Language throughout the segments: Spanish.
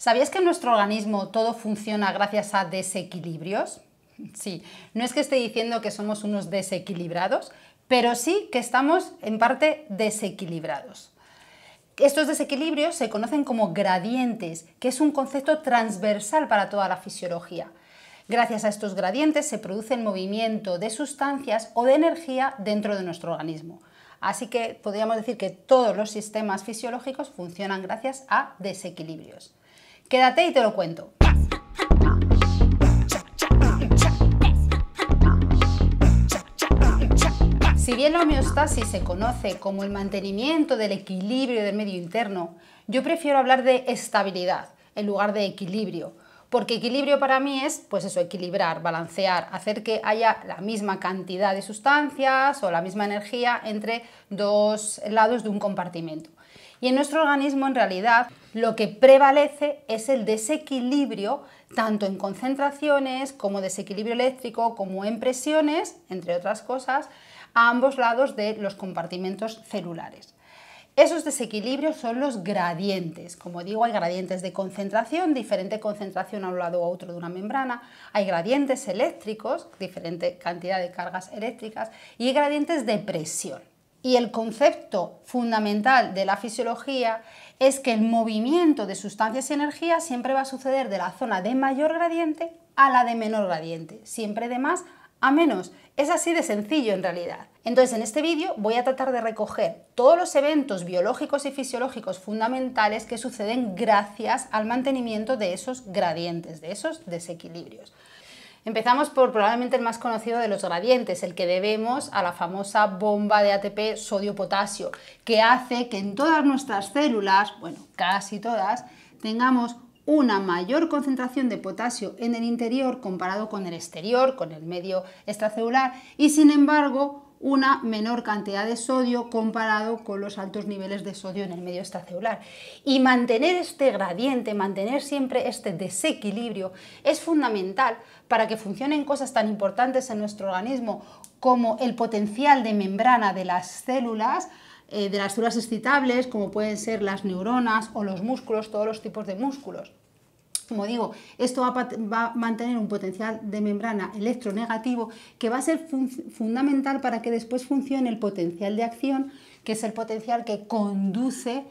¿Sabías que en nuestro organismo todo funciona gracias a desequilibrios? Sí, no es que esté diciendo que somos unos desequilibrados, pero sí que estamos en parte desequilibrados. Estos desequilibrios se conocen como gradientes, que es un concepto transversal para toda la fisiología. Gracias a estos gradientes se produce el movimiento de sustancias o de energía dentro de nuestro organismo. Así que podríamos decir que todos los sistemas fisiológicos funcionan gracias a desequilibrios. Quédate y te lo cuento. Si bien la homeostasis se conoce como el mantenimiento del equilibrio del medio interno, yo prefiero hablar de estabilidad en lugar de equilibrio, porque equilibrio para mí es, pues eso, equilibrar, balancear, hacer que haya la misma cantidad de sustancias o la misma energía entre dos lados de un compartimento. Y en nuestro organismo, en realidad, lo que prevalece es el desequilibrio, tanto en concentraciones como desequilibrio eléctrico, como en presiones, entre otras cosas, a ambos lados de los compartimentos celulares. Esos desequilibrios son los gradientes. Como digo, hay gradientes de concentración, diferente concentración a un lado u otro de una membrana, hay gradientes eléctricos, diferente cantidad de cargas eléctricas, y hay gradientes de presión. Y el concepto fundamental de la fisiología es que el movimiento de sustancias y energía siempre va a suceder de la zona de mayor gradiente a la de menor gradiente, siempre de más a menos. Es así de sencillo en realidad. Entonces en este vídeo voy a tratar de recoger todos los eventos biológicos y fisiológicos fundamentales que suceden gracias al mantenimiento de esos gradientes, de esos desequilibrios. Empezamos por probablemente el más conocido de los gradientes, el que debemos a la famosa bomba de ATP sodio-potasio, que hace que en todas nuestras células, bueno, casi todas, tengamos una mayor concentración de potasio en el interior comparado con el exterior, con el medio extracelular, y sin embargo una menor cantidad de sodio comparado con los altos niveles de sodio en el medio extracelular. Y mantener este gradiente, mantener siempre este desequilibrio es fundamental para que funcionen cosas tan importantes en nuestro organismo como el potencial de membrana de las células, eh, de las células excitables, como pueden ser las neuronas o los músculos, todos los tipos de músculos. Como digo, esto va, a mantener un potencial de membrana electronegativo que va a ser fundamental para que después funcione el potencial de acción, que es el potencial que conduce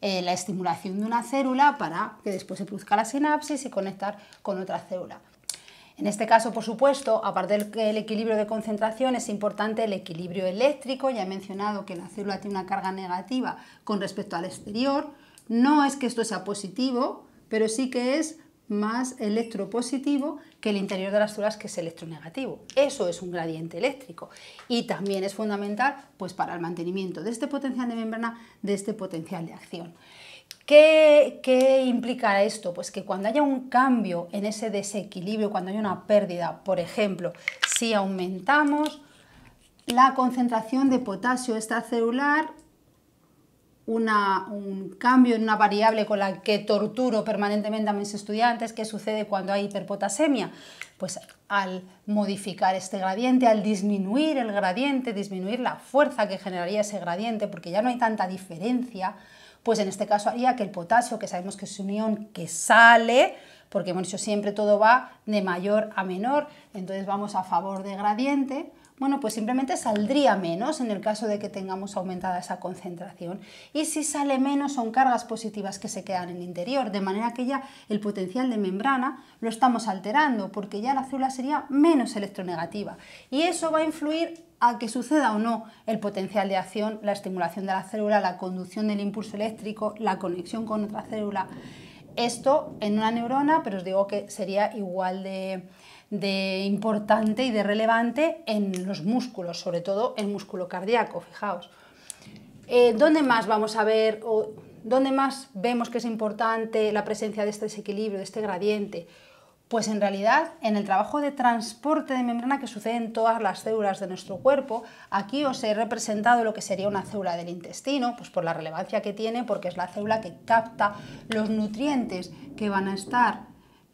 eh, la estimulación de una célula para que después se produzca la sinapsis y conectar con otra célula. En este caso, por supuesto, aparte del equilibrio de concentración, es importante el equilibrio eléctrico. Ya he mencionado que la célula tiene una carga negativa con respecto al exterior. No es que esto sea positivo, pero sí que es más electropositivo que el interior de las células que es electronegativo. Eso es un gradiente eléctrico y también es fundamental pues, para el mantenimiento de este potencial de membrana, de este potencial de acción. ¿Qué, ¿Qué, implica esto? Pues que cuando haya un cambio en ese desequilibrio, cuando haya una pérdida, por ejemplo, si aumentamos la concentración de potasio extracelular un cambio en una variable con la que torturo permanentemente a mis estudiantes, ¿qué sucede cuando hay hiperpotasemia? Pues al modificar este gradiente, al disminuir el gradiente, disminuir la fuerza que generaría ese gradiente, porque ya no hay tanta diferencia, pues en este caso haría que el potasio, que sabemos que es un ion que sale, porque hemos dicho siempre todo va de mayor a menor, entonces vamos a favor de gradiente, bueno, pues simplemente saldría menos en el caso de que tengamos aumentada esa concentración. Y si sale menos son cargas positivas que se quedan en el interior, de manera que ya el potencial de membrana lo estamos alterando, porque ya la célula sería menos electronegativa. Y eso va a influir a que suceda o no el potencial de acción, la estimulación de la célula, la conducción del impulso eléctrico, la conexión con otra célula. Esto en una neurona, pero os digo que sería igual de de importante y de relevante en los músculos, sobre todo el músculo cardíaco, fijaos. Eh, ¿Dónde más vamos a ver o dónde más vemos que es importante la presencia de este desequilibrio, de este gradiente? Pues en realidad en el trabajo de transporte de membrana que sucede en todas las células de nuestro cuerpo, aquí os he representado lo que sería una célula del intestino, pues por la relevancia que tiene, porque es la célula que capta los nutrientes que van a estar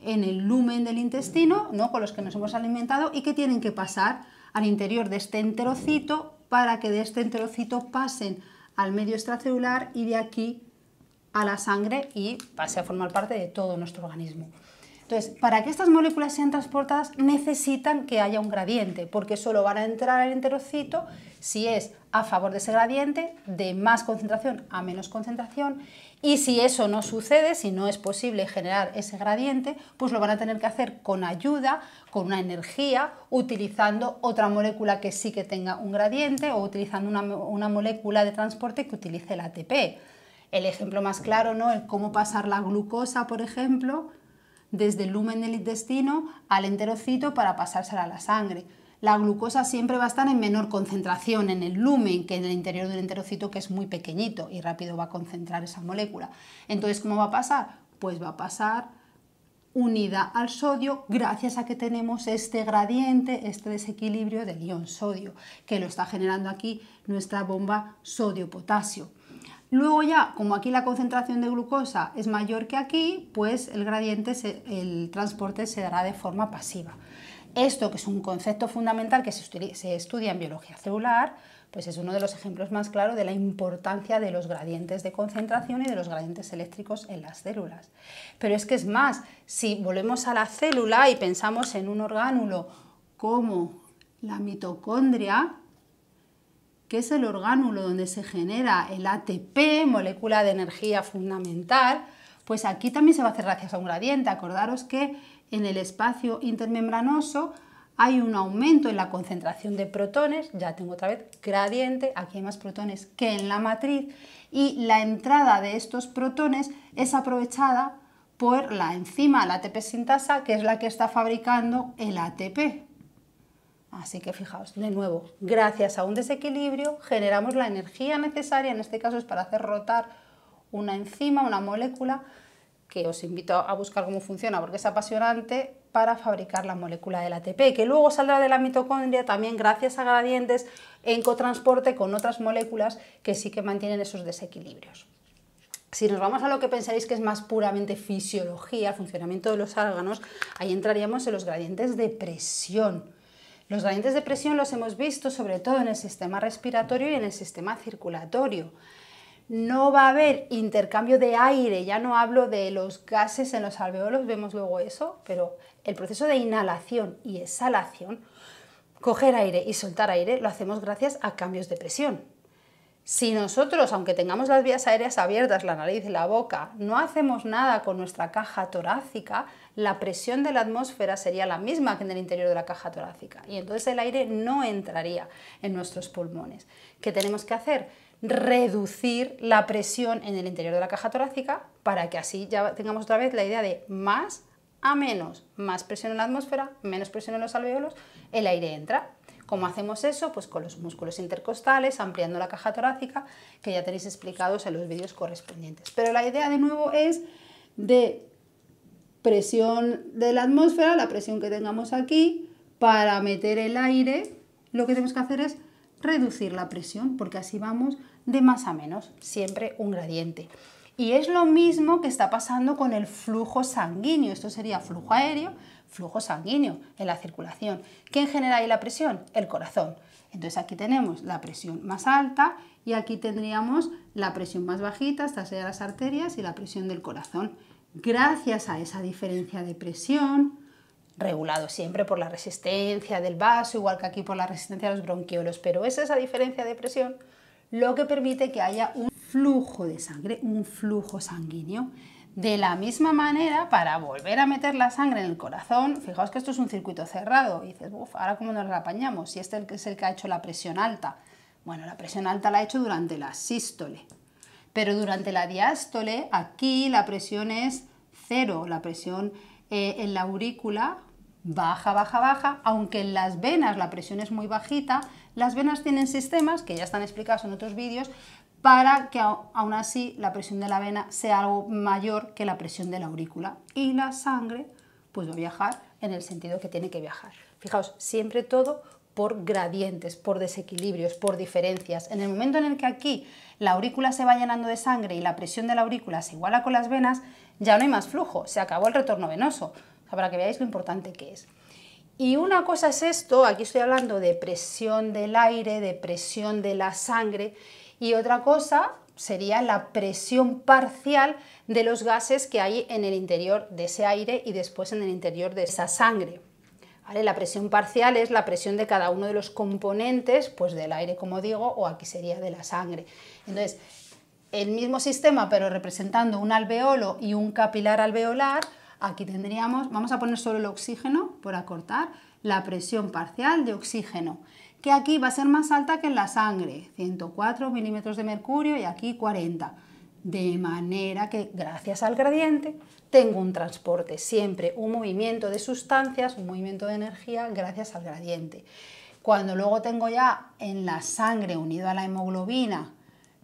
en el lumen del intestino, ¿no? con los que nos hemos alimentado y que tienen que pasar al interior de este enterocito para que de este enterocito pasen al medio extracelular y de aquí a la sangre y pase a formar parte de todo nuestro organismo. Entonces, para que estas moléculas sean transportadas necesitan que haya un gradiente, porque solo van a entrar al enterocito si es a favor de ese gradiente, de más concentración a menos concentración, y si eso no sucede, si no es posible generar ese gradiente, pues lo van a tener que hacer con ayuda, con una energía, utilizando otra molécula que sí que tenga un gradiente o utilizando una, molécula de transporte que utilice el ATP. El ejemplo más claro, ¿no? El cómo pasar la glucosa, por ejemplo, desde el lumen del intestino al enterocito para pasársela a la sangre. La glucosa siempre va a estar en menor concentración en el lumen que en el interior del enterocito que es muy pequeñito y rápido va a concentrar esa molécula. Entonces, ¿cómo va a pasar? Pues va a pasar unida al sodio gracias a que tenemos este gradiente, este desequilibrio del ion sodio, que lo está generando aquí nuestra bomba sodio-potasio. Luego ya, como aquí la concentración de glucosa es mayor que aquí, pues el gradiente, el transporte se dará de forma pasiva. Esto, que es un concepto fundamental que se, estudia, se estudia en biología celular, pues es uno de los ejemplos más claros de la importancia de los gradientes de concentración y de los gradientes eléctricos en las células. Pero es que es más, si volvemos a la célula y pensamos en un orgánulo como la mitocondria, que es el orgánulo donde se genera el ATP, molécula de energía fundamental, pues aquí también se va a hacer gracias a un gradiente. Acordaros que en el espacio intermembranoso hay un aumento en la concentración de protones, ya tengo otra vez gradiente, aquí hay más protones que en la matriz, y la entrada de estos protones es aprovechada por la enzima, la ATP sintasa, que es la que está fabricando el ATP. Así que fijaos, de nuevo, gracias a un desequilibrio generamos la energía necesaria, en este caso es para hacer rotar una enzima, una molécula, que os invito a buscar cómo funciona porque es apasionante, para fabricar la molécula del ATP, que luego saldrá de la mitocondria también gracias a gradientes en cotransporte con otras moléculas que sí que mantienen esos desequilibrios. Si nos vamos a lo que pensaréis que es más puramente fisiología, funcionamiento de los órganos, ahí entraríamos en los gradientes de presión los gradientes de presión los hemos visto sobre todo en el sistema respiratorio y en el sistema circulatorio. No va a haber intercambio de aire, ya no hablo de los gases en los alveolos, vemos luego eso, pero el proceso de inhalación y exhalación, coger aire y soltar aire, lo hacemos gracias a cambios de presión. Si nosotros, aunque tengamos las vías aéreas abiertas, la nariz y la boca, no hacemos nada con nuestra caja torácica, la presión de la atmósfera sería la misma que en el interior de la caja torácica y entonces el aire no entraría en nuestros pulmones. ¿Qué tenemos que hacer? Reducir la presión en el interior de la caja torácica para que así ya tengamos otra vez la idea de más a menos, más presión en la atmósfera, menos presión en los alveolos, el aire entra ¿Cómo hacemos eso? Pues con los músculos intercostales, ampliando la caja torácica, que ya tenéis explicados en los vídeos correspondientes. Pero la idea de nuevo es de presión de la atmósfera, la presión que tengamos aquí, para meter el aire, lo que tenemos que hacer es reducir la presión, porque así vamos de más a menos, siempre un gradiente. Y es lo mismo que está pasando con el flujo sanguíneo, esto sería flujo aéreo, flujo sanguíneo en la circulación. ¿Quién genera ahí la presión? El corazón. Entonces aquí tenemos la presión más alta y aquí tendríamos la presión más bajita, estas serían las arterias y la presión del corazón. Gracias a esa diferencia de presión, regulado siempre por la resistencia del vaso, igual que aquí por la resistencia de los bronquiolos, pero es esa diferencia de presión lo que permite que haya un flujo de sangre, un flujo sanguíneo. De la misma manera, para volver a meter la sangre en el corazón, fijaos que esto es un circuito cerrado. Y dices, uff, ahora cómo nos la apañamos, si este es el que ha hecho la presión alta. Bueno, la presión alta la ha hecho durante la sístole. Pero durante la diástole, aquí la presión es cero, la presión eh, en la aurícula baja, baja, baja, aunque en las venas la presión es muy bajita, las venas tienen sistemas, que ya están explicados en otros vídeos, para que aún así la presión de la vena sea algo mayor que la presión de la aurícula y la sangre pues va a viajar en el sentido que tiene que viajar. Fijaos, siempre todo por gradientes, por desequilibrios, por diferencias. En el momento en el que aquí la aurícula se va llenando de sangre y la presión de la aurícula se iguala con las venas, ya no hay más flujo, se acabó el retorno venoso, para que veáis lo importante que es. Y una cosa es esto, aquí estoy hablando de presión del aire, de presión de la sangre, y otra cosa sería la presión parcial de los gases que hay en el interior de ese aire y después en el interior de esa sangre. La presión parcial es la presión de cada uno de los componentes, pues del aire, como digo, o aquí sería de la sangre. Entonces, el mismo sistema, pero representando un alveolo y un capilar alveolar, aquí tendríamos, vamos a poner solo el oxígeno por acortar, la presión parcial de oxígeno que aquí va a ser más alta que en la sangre, 104 milímetros de mercurio y aquí 40. De manera que, gracias al gradiente, tengo un transporte, siempre un movimiento de sustancias, un movimiento de energía, gracias al gradiente. Cuando luego tengo ya en la sangre unido a la hemoglobina,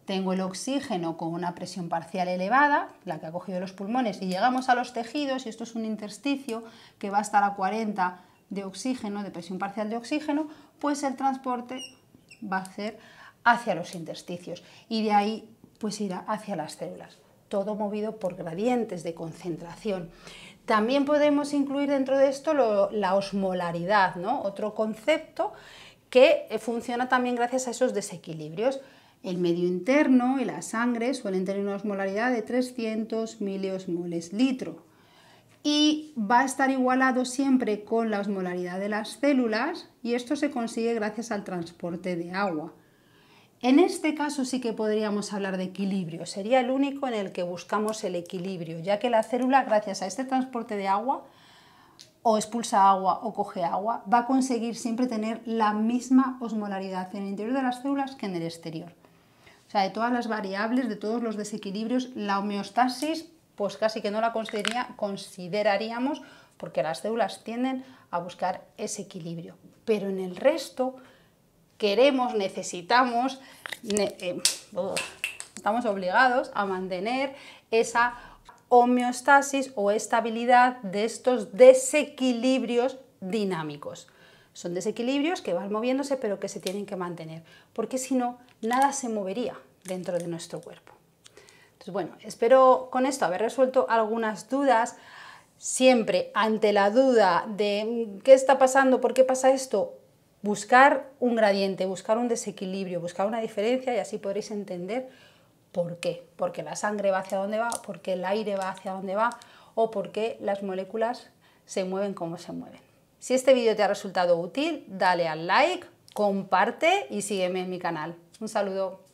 tengo el oxígeno con una presión parcial elevada, la que ha cogido los pulmones, y llegamos a los tejidos, y esto es un intersticio que va a estar a 40 de oxígeno, de presión parcial de oxígeno, pues el transporte va a ser hacia los intersticios y de ahí pues irá hacia las células, todo movido por gradientes de concentración. También podemos incluir dentro de esto la osmolaridad, ¿no? otro concepto que eh, funciona también gracias a esos desequilibrios. El medio interno y la sangre suelen tener una osmolaridad de 300 miliosmoles litro, y va a estar igualado siempre con la osmolaridad de las células y esto se consigue gracias al transporte de agua. En este caso sí que podríamos hablar de equilibrio, sería el único en el que buscamos el equilibrio, ya que la célula gracias a este transporte de agua o expulsa agua o coge agua, va a conseguir siempre tener la misma osmolaridad en el interior de las células que en el exterior. O sea, de todas las variables, de todos los desequilibrios, la homeostasis pues casi que no la consideraríamos porque las células tienden a buscar ese equilibrio. Pero en el resto queremos, necesitamos, eh, estamos obligados a mantener esa homeostasis o estabilidad de estos desequilibrios dinámicos. Son desequilibrios que van moviéndose pero que se tienen que mantener, porque si no, nada se movería dentro de nuestro cuerpo. Pues bueno, espero con esto haber resuelto algunas dudas. Siempre ante la duda de mm, qué está pasando, por qué pasa esto, buscar un gradiente, buscar un desequilibrio, buscar una diferencia y así podréis entender por qué. Porque la sangre va hacia dónde va, porque el aire va hacia dónde va o porque las moléculas se mueven como se mueven. Si este vídeo te ha resultado útil, dale al like, comparte y sígueme en mi canal. Un saludo.